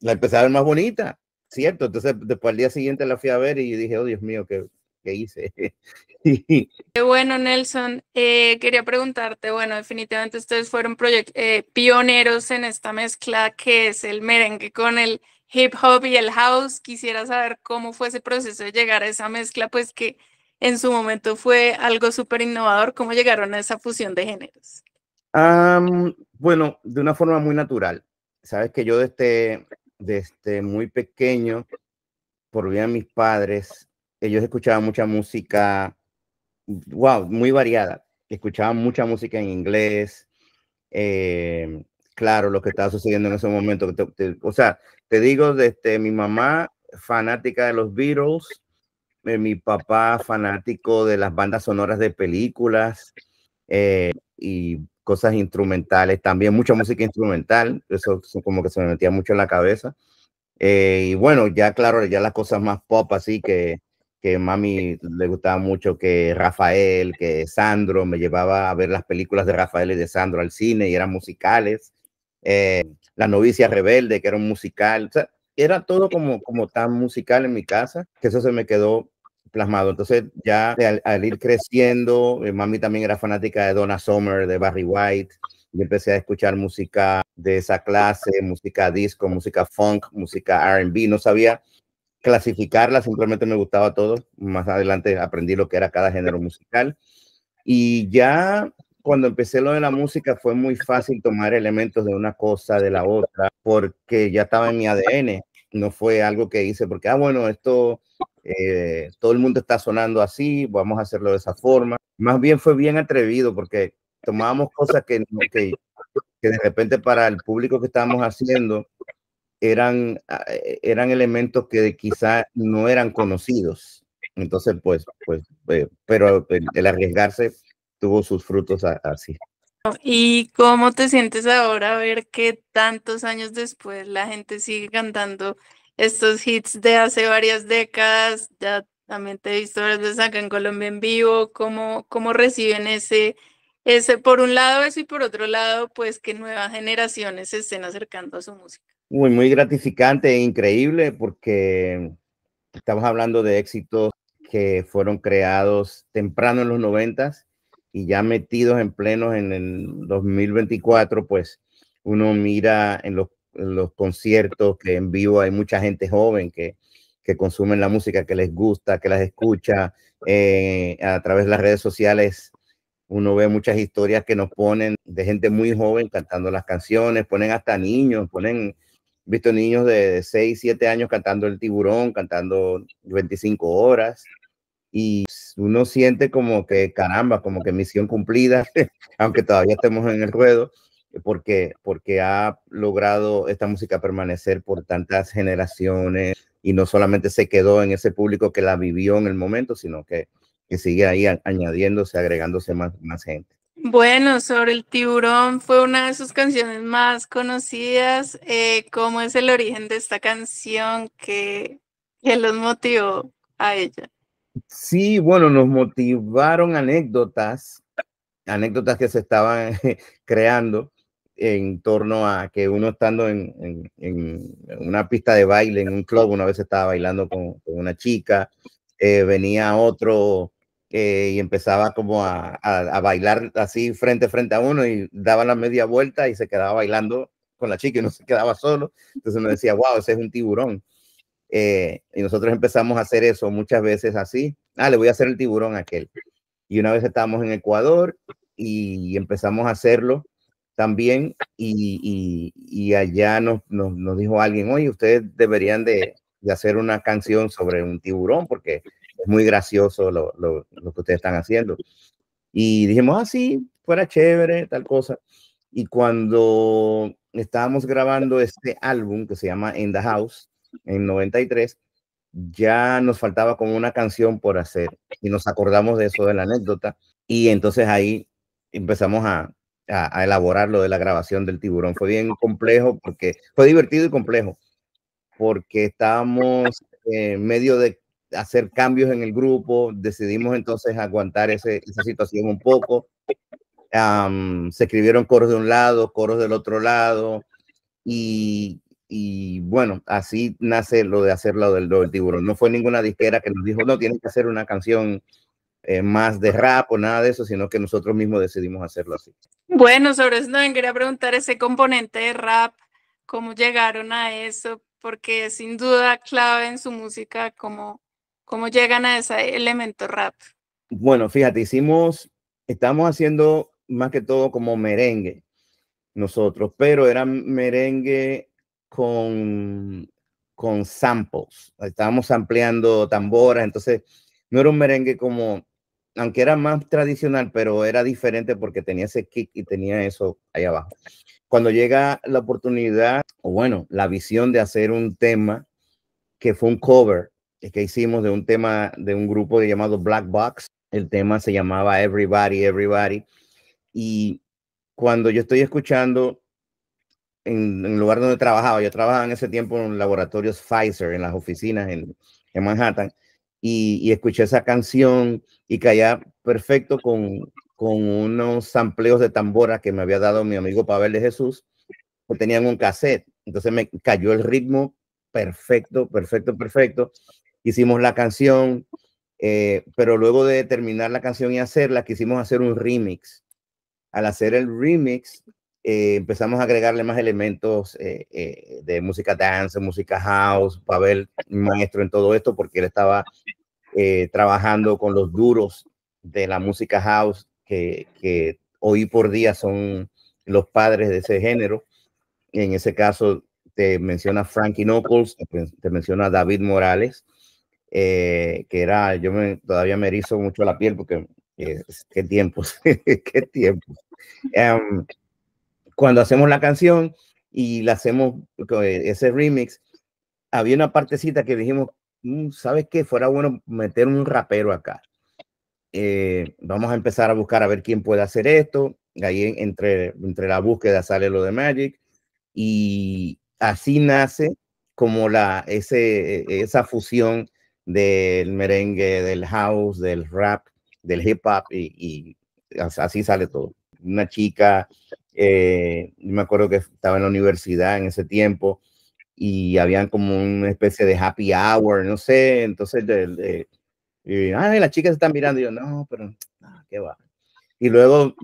la empecé a ver más bonita, ¿cierto? Entonces, después al día siguiente la fui a ver y dije, oh Dios mío, qué, hice. qué bueno, Nelson. Eh, quería preguntarte, bueno, definitivamente ustedes fueron eh, pioneros en esta mezcla que es el merengue con el hip hop y el house. Quisiera saber cómo fue ese proceso de llegar a esa mezcla, pues que en su momento fue algo súper innovador. ¿Cómo llegaron a esa fusión de géneros? bueno, de una forma muy natural sabes que yo desde, muy pequeño, por vida de mis padres, ellos escuchaban mucha música, wow, muy variada. Escuchaban mucha música en inglés, eh, claro, lo que estaba sucediendo en ese momento. o sea, te digo, desde mi mamá, fanática de los Beatles, eh, mi papá, fanático de las bandas sonoras de películas, eh, y cosas instrumentales, también mucha música instrumental, eso como que se me metía mucho en la cabeza. Eh, y bueno, ya claro, ya las cosas más pop, así que, que mami le gustaba mucho que Rafael, que Sandro, me llevaba a ver las películas de Rafael y de Sandro al cine y eran musicales. Eh, la novicia rebelde, que era un musical, o sea, era todo como, como tan musical en mi casa, que eso se me quedó plasmado. Entonces ya al, ir creciendo, eh, mami también era fanática de Donna Summer, de Barry White. y empecé a escuchar música de esa clase, música disco, música funk, música RB. No sabía clasificarla, simplemente me gustaba todo. Más adelante aprendí lo que era cada género musical. Y ya cuando empecé lo de la música fue muy fácil tomar elementos de una cosa, de la otra, porque ya estaba en mi ADN. No fue algo que hice porque, ah, bueno, esto eh, todo el mundo está sonando así, vamos a hacerlo de esa forma. Más bien fue bien atrevido porque tomábamos cosas que, que, de repente para el público que estábamos haciendo eran, ah, eh, eran elementos que quizá no eran conocidos. Entonces, pues, pues, eh, pero el, el arriesgarse tuvo sus frutos así. ¿Y cómo te sientes ahora ver que tantos años después la gente sigue cantando estos hits de hace varias décadas, ya también te he visto en Colombia en vivo, cómo, cómo reciben ese, ese, por un lado eso y por otro lado, pues que nuevas generaciones se estén acercando a su música. Muy, muy gratificante e increíble porque estamos hablando de éxitos que fueron creados temprano en los noventas y ya metidos en pleno en el 2024, pues uno mira en los los conciertos, que en vivo hay mucha gente joven que, que consumen la música, que les gusta, que las escucha. Eh, a través de las redes sociales uno ve muchas historias que nos ponen de gente muy joven cantando las canciones, ponen hasta niños, ponen, visto niños de 6, 7 años cantando El tiburón, cantando 25 horas. Y uno siente como que, caramba, como que misión cumplida, aunque todavía estemos en el ruedo porque, porque ha logrado esta música permanecer por tantas generaciones y no solamente se quedó en ese público que la vivió en el momento, sino que, sigue ahí añadiéndose, agregándose más, más gente. Bueno, sobre el tiburón fue una de sus canciones más conocidas. Eh, ¿Cómo es el origen de esta canción que, que los motivó a ella? Sí, bueno, nos motivaron anécdotas anécdotas que se estaban creando en torno a que uno estando en, una pista de baile, en un club, una vez estaba bailando con, una chica, eh, venía otro eh, y empezaba como a, bailar así frente frente a uno y daba la media vuelta y se quedaba bailando con la chica y uno se quedaba solo. Entonces uno decía, wow, ese es un tiburón. Eh, y nosotros empezamos a hacer eso muchas veces así. Ah, le voy a hacer el tiburón a aquel. Y una vez estábamos en Ecuador y empezamos a hacerlo también y, y, allá nos, nos, dijo alguien, oye, ustedes deberían de, hacer una canción sobre un tiburón porque es muy gracioso lo, lo que ustedes están haciendo. Y dijimos, así, ah, sí, fuera chévere, tal cosa. Y cuando estábamos grabando este álbum que se llama In the House en 93, ya nos faltaba como una canción por hacer y nos acordamos de eso de la anécdota y entonces ahí empezamos a, a, elaborar lo de la grabación del tiburón. Fue bien complejo porque fue divertido y complejo porque estábamos en medio de hacer cambios en el grupo, decidimos entonces aguantar ese, esa situación un poco. se escribieron coros de un lado, coros del otro lado, y, bueno, así nace lo de hacer lo del, tiburón. No fue ninguna disquera que nos dijo, no, tienes que hacer una canción eh, más de rap o nada de eso, sino que nosotros mismos decidimos hacerlo así. Bueno, sobre eso también quería preguntar ese componente de rap, cómo llegaron a eso, porque sin duda clave en su música, cómo, cómo llegan a ese elemento rap. Bueno, fíjate, hicimos, estamos haciendo más que todo como merengue nosotros, pero era merengue con, con samples, estábamos ampliando tamboras, entonces no era un merengue como aunque era más tradicional, pero era diferente porque tenía ese kick y tenía eso ahí abajo. Cuando llega la oportunidad, o bueno, la visión de hacer un tema que fue un cover que hicimos de un tema de un grupo llamado Black Box, el tema se llamaba Everybody, Everybody, y cuando yo estoy escuchando en, el lugar donde trabajaba, yo trabajaba en ese tiempo en laboratorios Pfizer, en las oficinas en Manhattan, y, escuché esa canción y caía perfecto con, con unos amplios de tambora que me había dado mi amigo Pavel de Jesús, que tenían un cassette. Entonces me cayó el ritmo perfecto, perfecto, perfecto. Hicimos la canción, eh, pero luego de terminar la canción y hacerla, quisimos hacer un remix. Al hacer el remix, eh, empezamos a agregarle más elementos eh, eh, de música dance, música house. Pavel, maestro en todo esto, porque él estaba trabajando con los duros de la música house, que, hoy por día son los padres de ese género. En ese caso, te menciona Frankie Knuckles, te menciona David Morales, que era, yo me, todavía me erizo mucho la piel porque qué tiempos, qué tiempos. Em, cuando hacemos la canción y la hacemos eh, ese remix, había una partecita que dijimos, mm, ¿sabes qué? Fuera bueno meter un rapero acá. Eh, vamos a empezar a buscar a ver quién puede hacer esto. Ahí entre, entre la búsqueda sale lo de Magic y así nace como la, ese, e, esa fusión del merengue, del house, del rap, del hip hop y, y así sale todo. Una chica eh, me acuerdo que estaba en la universidad en ese tiempo y habían como una especie de happy hour, no sé, entonces, y, las chicas están mirando, y yo, no, pero, ah, qué va. Y luego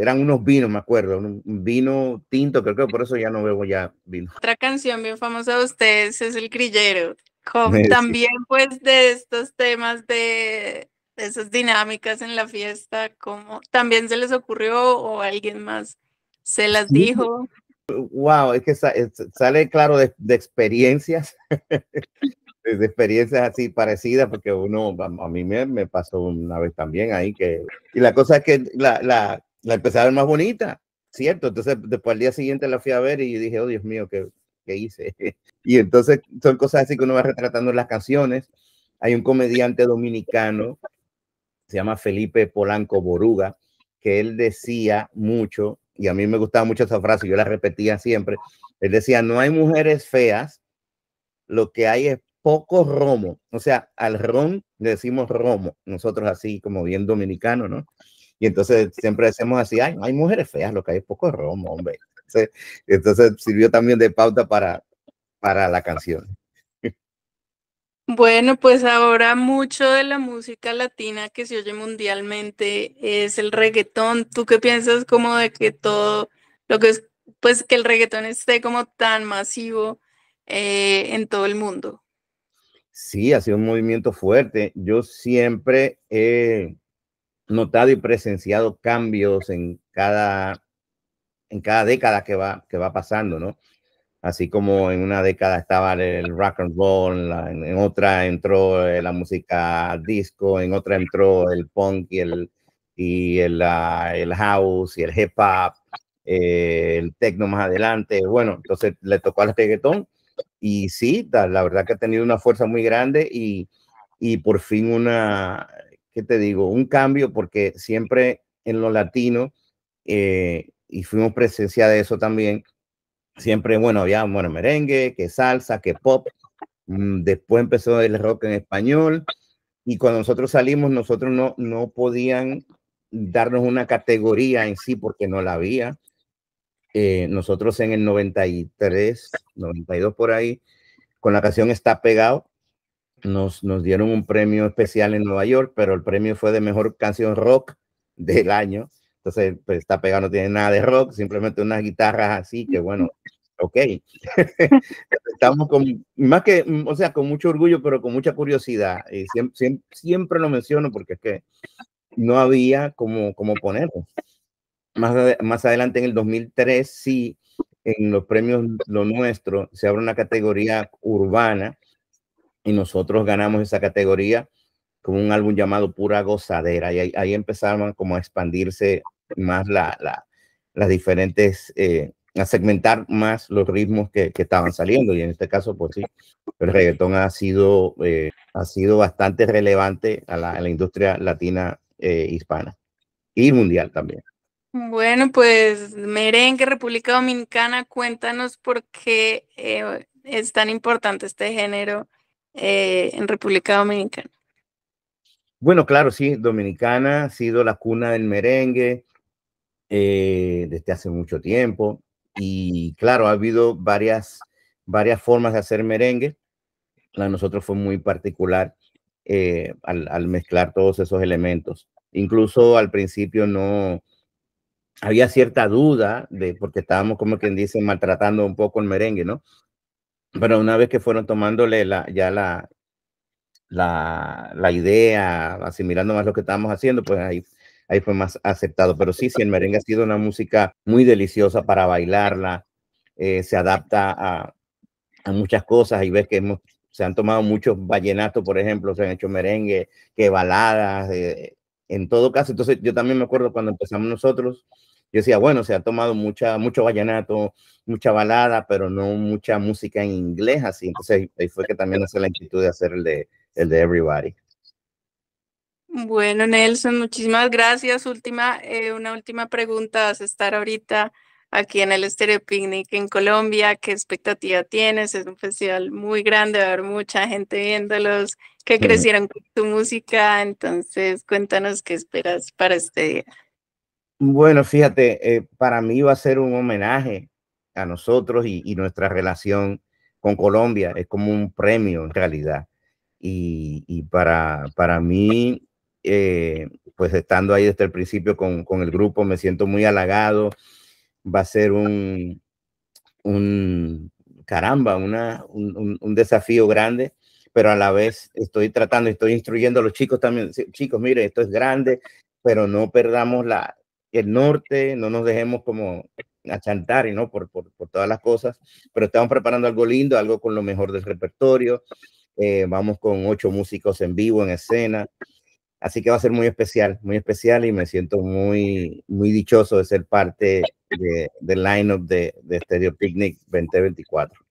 eran unos vinos, me acuerdo, un vino tinto, creo que por eso ya no bebo ya vino. Otra canción bien famosa de ustedes es El Crillero también pues de estos temas de esas dinámicas en la fiesta, ¿como también se les ocurrió o alguien más se las dijo? Wow, es que eh, sale claro de, experiencias, de experiencias así parecidas, porque uno, a, mí me, pasó una vez también ahí que, y la cosa es que la, la, la más bonita, ¿cierto? Entonces, después al día siguiente la fui a ver y dije, oh Dios mío, ¿qué, hice? y entonces son cosas así que uno va retratando las canciones. Hay un comediante dominicano se llama Felipe Polanco Boruga, que él decía mucho, y a mí me gustaba mucho esa frase, yo la repetía siempre, él decía, no hay mujeres feas, lo que hay es poco romo, o sea, al ron le decimos romo, nosotros así como bien dominicano, ¿no? Y entonces siempre decimos así, hay mujeres feas, lo que hay es poco romo, hombre. Entonces, entonces sirvió también de pauta para, para la canción. Bueno, pues ahora mucho de la música latina que se oye mundialmente es el reggaetón. ¿Tú qué piensas como de que todo lo que es, pues que el reggaetón esté como tan masivo eh, en todo el mundo? Sí, ha sido un movimiento fuerte. Yo siempre he notado y presenciado cambios en cada, en cada década que va, que va pasando, ¿no? así como en una década estaba el rock and roll, en, otra entró eh, la música disco, en otra entró el punk y el, y el, ah, house y el hip hop, eh, el techno más adelante. Bueno, entonces le tocó al reggaetón y sí, la, verdad que ha tenido una fuerza muy grande y, por fin una, ¿qué te digo? Un cambio porque siempre en lo latino eh, y fuimos presencia de eso también, siempre, bueno, había bueno, merengue, que salsa, que pop. Mm, después empezó el rock en español y cuando nosotros salimos, nosotros no, no podían darnos una categoría en sí porque no la había. Eh, nosotros en el 93, 92 por ahí, con la canción Está Pegado, nos, nos dieron un premio especial en Nueva York, pero el premio fue de mejor canción rock del año. Entonces, pues está pegado, no tiene nada de rock, simplemente unas guitarras así, que bueno, ok. Estamos con, más que, mm, o sea, con mucho orgullo, pero con mucha curiosidad. Y eh, siempre, lo menciono porque es que no había como, como ponerlo. Más, más adelante, en el 2003, sí, en los premios Lo Nuestro, se abre una categoría urbana y nosotros ganamos esa categoría con un álbum llamado Pura Gozadera. Y ahí, ahí empezaron como a expandirse más la, las diferentes, eh, a segmentar más los ritmos que, estaban saliendo. Y en este caso, pues sí, el reggaetón ha sido, eh, ha sido bastante relevante a la, industria latina eh, hispana y mundial también. Bueno, pues merengue, República Dominicana, cuéntanos por qué es tan importante este género en República Dominicana. Bueno, claro, sí, Dominicana ha sido la cuna del merengue, eh, desde hace mucho tiempo. Y claro, ha habido varias, varias formas de hacer merengue. para nosotros fue muy particular eh, al, mezclar todos esos elementos. Incluso al principio no había cierta duda de porque estábamos como quien dice maltratando un poco el merengue, ¿no? Pero una vez que fueron tomándole la, ya la, la, la idea, asimilando más lo que estábamos haciendo, pues ahí ahí fue más aceptado. Pero sí, sí, el merengue ha sido una música muy deliciosa para bailarla, eh, se adapta a, muchas cosas y ves que hemos, se han tomado muchos vallenatos, por ejemplo, se han hecho merengue, que baladas, eh, en todo caso. Entonces yo también me acuerdo cuando empezamos nosotros, yo decía, bueno, se ha tomado mucha, mucho vallenato, mucha balada, pero no mucha música en inglés, así. Entonces ahí fue que también hace la inquietud de hacer el de, el de Everybody. Bueno, Nelson, muchísimas gracias. Última, eh, una última pregunta. Vas a estar ahorita aquí en el Estéreo Picnic en Colombia. ¿Qué expectativa tienes? Es un festival muy grande, va a haber mucha gente viéndolos que crecieron con tu música. Entonces, cuéntanos qué esperas para este día. Bueno, fíjate, eh, para mí va a ser un homenaje a nosotros y, nuestra relación con Colombia. Es como un premio en realidad. Y, para, para mí eh, pues estando ahí desde el principio con, el grupo, me siento muy halagado. Va a ser un, un caramba, una, un, desafío grande, pero a la vez estoy tratando, estoy instruyendo a los chicos también. Chicos, mire, esto es grande, pero no perdamos la, el norte, no nos dejemos como achantar y no por, por, todas las cosas, pero estamos preparando algo lindo, algo con lo mejor del repertorio. Eh, vamos con ocho músicos en vivo en escena. Así que va a ser muy especial, muy especial y me siento muy, muy dichoso de ser parte del line-up de, de Stereo Picnic 2024.